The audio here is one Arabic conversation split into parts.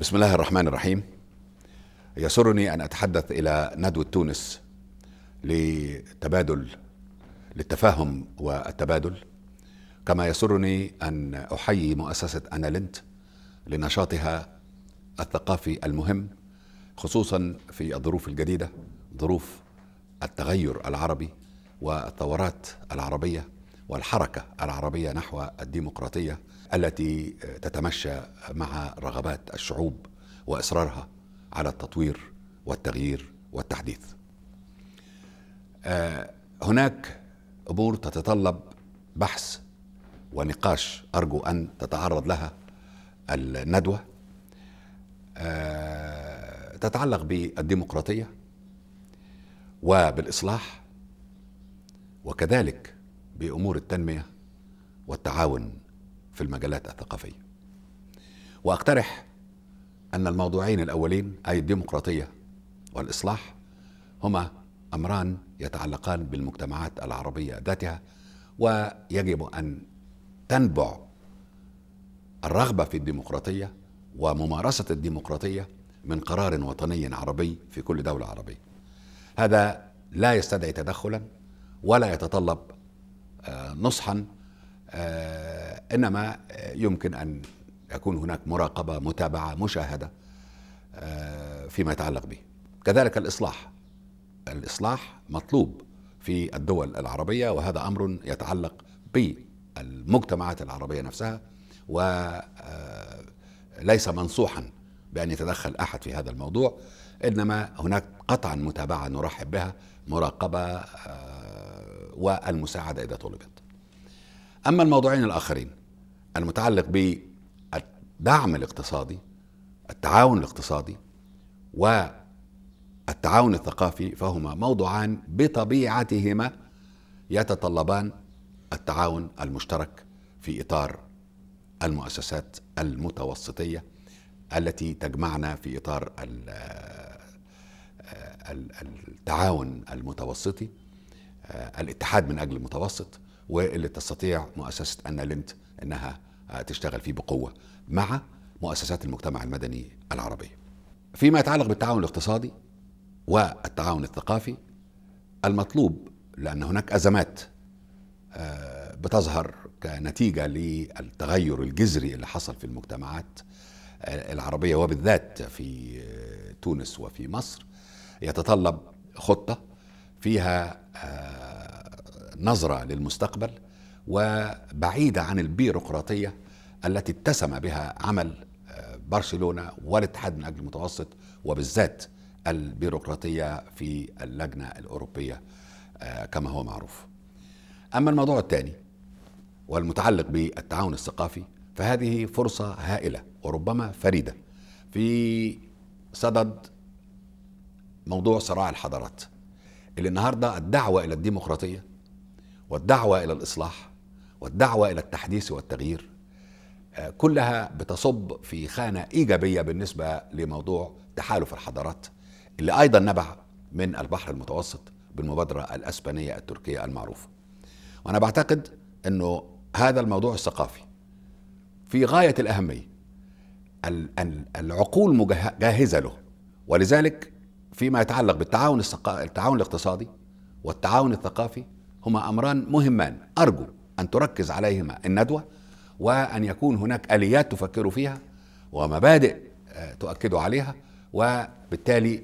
بسم الله الرحمن الرحيم يسرني أن أتحدث إلى ندوة تونس لتبادل للتفاهم والتبادل كما يسرني أن أحيي مؤسسة أنالنت لنشاطها الثقافي المهم خصوصا في الظروف الجديدة ظروف التغير العربي والثورات العربية والحركة العربية نحو الديمقراطية التي تتمشى مع رغبات الشعوب وإصرارها على التطوير والتغيير والتحديث. آه، هناك أمور تتطلب بحث ونقاش أرجو أن تتعرض لها الندوة آه، تتعلق بالديمقراطية وبالإصلاح وكذلك بأمور التنمية والتعاون في المجالات الثقافية وأقترح أن الموضوعين الأولين أي الديمقراطية والإصلاح هما أمران يتعلقان بالمجتمعات العربية ذاتها ويجب أن تنبع الرغبة في الديمقراطية وممارسة الديمقراطية من قرار وطني عربي في كل دولة عربية هذا لا يستدعي تدخلا ولا يتطلب آه، نصحا آه، انما آه، يمكن ان يكون هناك مراقبه متابعه مشاهده فيما يتعلق به كذلك الاصلاح الاصلاح مطلوب في الدول العربيه وهذا امر يتعلق بالمجتمعات العربيه نفسها وليس منصوحا بان يتدخل احد في هذا الموضوع انما هناك قطعا متابعه نرحب بها مراقبه والمساعدة إذا طلبت أما الموضوعين الآخرين المتعلق بالدعم الاقتصادي التعاون الاقتصادي والتعاون الثقافي فهما موضوعان بطبيعتهما يتطلبان التعاون المشترك في إطار المؤسسات المتوسطية التي تجمعنا في إطار التعاون المتوسطي آه، الاتحاد من أجل المتوسط واللي تستطيع مؤسسة ان لنت أنها آه، تشتغل فيه بقوة مع مؤسسات المجتمع المدني العربي فيما يتعلق بالتعاون الاقتصادي والتعاون الثقافي المطلوب لأن هناك أزمات آه، بتظهر كنتيجة للتغير الجذري اللي حصل في المجتمعات العربية وبالذات في تونس وفي مصر يتطلب خطة فيها آه، نظرة للمستقبل وبعيدة عن البيروقراطية التي اتسم بها عمل آه، برشلونة والاتحاد من أجل المتوسط وبالذات البيروقراطية في اللجنة الأوروبية آه، كما هو معروف أما الموضوع الثاني والمتعلق بالتعاون الثقافي فهذه فرصة هائلة وربما فريدة في صدد موضوع صراع الحضارات اللي النهارده الدعوه الى الديمقراطيه والدعوه الى الاصلاح والدعوه الى التحديث والتغيير آه، كلها بتصب في خانه ايجابيه بالنسبه لموضوع تحالف الحضارات اللي ايضا نبع من البحر المتوسط بالمبادره الاسبانيه التركيه المعروفه. وانا بعتقد انه هذا الموضوع الثقافي في غايه الاهميه العقول جاهزه له ولذلك فيما يتعلق بالتعاون الثقا... التعاون الاقتصادي والتعاون الثقافي هما امران مهمان ارجو ان تركز عليهما الندوه وان يكون هناك اليات تفكروا فيها ومبادئ آه، تؤكدوا عليها وبالتالي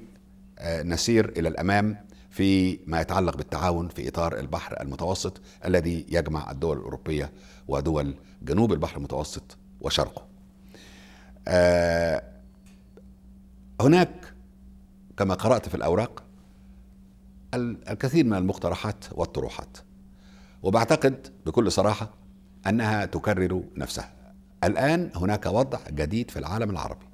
آه، نسير الى الامام في ما يتعلق بالتعاون في اطار البحر المتوسط الذي يجمع الدول الاوروبيه ودول جنوب البحر المتوسط وشرقه. آه، هناك كما قرأت في الأوراق الكثير من المقترحات والطروحات وبعتقد بكل صراحة أنها تكرر نفسها الآن هناك وضع جديد في العالم العربي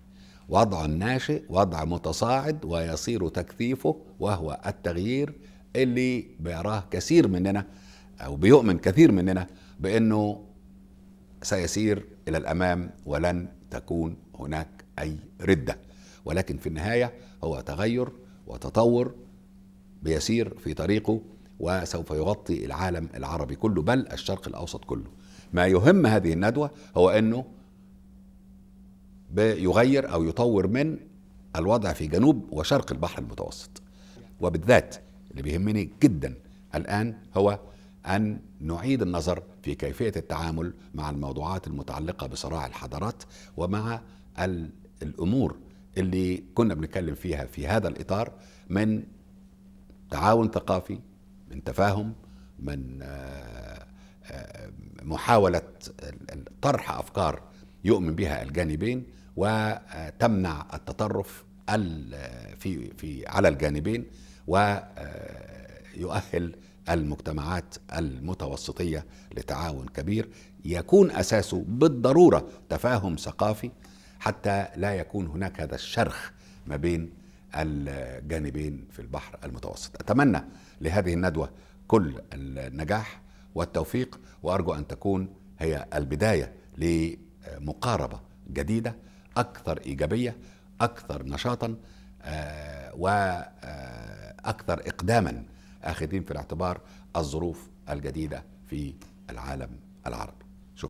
وضع ناشئ وضع متصاعد ويصير تكثيفه وهو التغيير اللي بيراه كثير مننا أو بيؤمن كثير مننا بأنه سيسير إلى الأمام ولن تكون هناك أي ردة ولكن في النهاية هو تغير وتطور بيسير في طريقه وسوف يغطي العالم العربي كله بل الشرق الأوسط كله ما يهم هذه الندوة هو أنه يغير أو يطور من الوضع في جنوب وشرق البحر المتوسط وبالذات اللي بيهمني جدا الآن هو أن نعيد النظر في كيفية التعامل مع الموضوعات المتعلقة بصراع الحضارات ومع الأمور اللي كنا بنتكلم فيها في هذا الإطار من تعاون ثقافي من تفاهم من آه، آه، محاولة طرح أفكار يؤمن بها الجانبين وتمنع التطرف في في على الجانبين ويؤهل آه، المجتمعات المتوسطية لتعاون كبير يكون أساسه بالضرورة تفاهم ثقافي حتى لا يكون هناك هذا الشرخ ما بين الجانبين في البحر المتوسط أتمنى لهذه الندوة كل النجاح والتوفيق وأرجو أن تكون هي البداية لمقاربة جديدة أكثر إيجابية أكثر نشاطا آه، وأكثر إقداما آخذين في الاعتبار الظروف الجديدة في العالم العربي